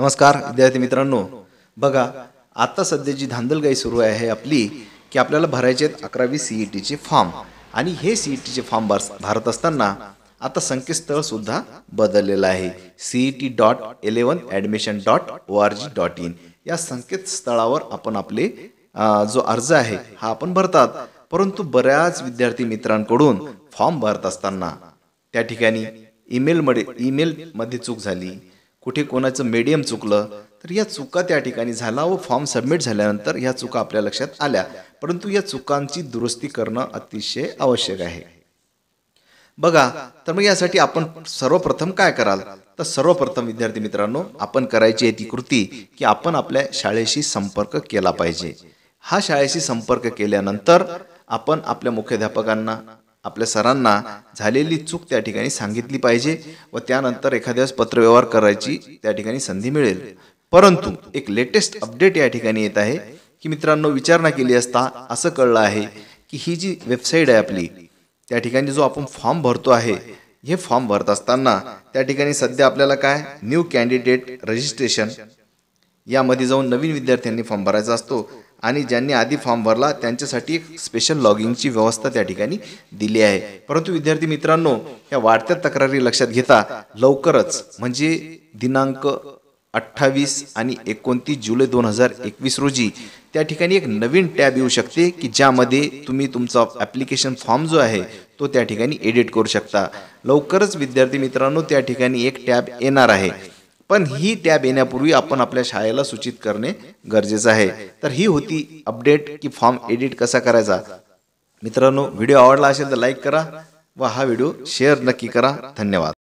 नमस्कार विद्यार्थी मित्रांनो बघा आता सध्या जी धांदलगाई सुरू आहे आपली की आपल्याला भरायचे आहेत अकरावी सीई टीचे फॉर्म आणि हे सीई टीचे फॉर्म भर भरत असताना आता संकेतस्थळ सुद्धा बदललेलं आहे C E T dot eleven admission dot O R G dot in या संकेतस्थळावर आपण आपले जो अर्ज आहे हा आपण भरतात परंतु बऱ्याच विद्यार्थी मित्रांकडून फॉर्म भरत असताना त्या ठिकाणी ईमेलमध्ये ईमेलमध्ये चूक झाली कुठे कोणाचं मीडियम चुकलं तर या चुका त्या ठिकाणी झाला व फॉर्म सबमिट झाल्यानंतर या चुका आपल्या लक्षात आल्या परंतु या चुकांची दुरुस्ती करणं अतिशय आवश्यक आहे बघा तर मग यासाठी आपण सर्वप्रथम काय कराल तर सर्वप्रथम विद्यार्थी मित्रांनो आपण करायची आहे ती कृती की आपण आपल्या शाळेशी संपर्क केला पाहिजे हा शाळेशी संपर्क केल्यानंतर आपण आपल्या मुख्याध्यापकांना आपल्या सरांना झालेली चूक त्या ठिकाणी सांगितली पाहिजे व त्यानंतर एखाद्यास पत्रव्यवहार करायची त्या ठिकाणी संधी मिळेल परंतु एक लेटेस्ट अपडेट या ठिकाणी येत आहे की मित्रांनो विचारणा केली असता असं कळलं आहे की ही जी वेबसाईट आहे आपली त्या ठिकाणी जो आपण फॉर्म भरतो आहे हे फॉर्म भरत असताना त्या ठिकाणी सध्या आपल्याला काय न्यू कॅन्डिडेट रजिस्ट्रेशन यामध्ये जाऊन नवीन विद्यार्थ्यांनी फॉर्म भरायचा असतो आणि ज्यांनी आधी फॉर्म भरला त्यांच्यासाठी एक स्पेशल लॉगिंगची व्यवस्था त्या ठिकाणी दिली आहे परंतु विद्यार्थी मित्रांनो या वाढत्या तक्रारी लक्षात घेता लवकरच म्हणजे दिनांक अठ्ठावीस आणि एकोणतीस जुलै दोन हजार एकवीस रोजी त्या ठिकाणी एक नवीन टॅब येऊ शकते की ज्यामध्ये तुम्ही तुमचा ॲप्लिकेशन फॉर्म जो आहे तो त्या ठिकाणी एडिट करू शकता लवकरच विद्यार्थी मित्रांनो त्या ठिकाणी एक टॅब येणार आहे पण ही टॅब येण्यापूर्वी आपण आपल्या शाळेला सूचित करणे गरजेचं आहे तर ही होती अपडेट की फॉर्म एडिट कसा करायचा मित्रांनो व्हिडिओ आवडला असेल तर लाईक करा व हा व्हिडिओ शेअर नक्की करा धन्यवाद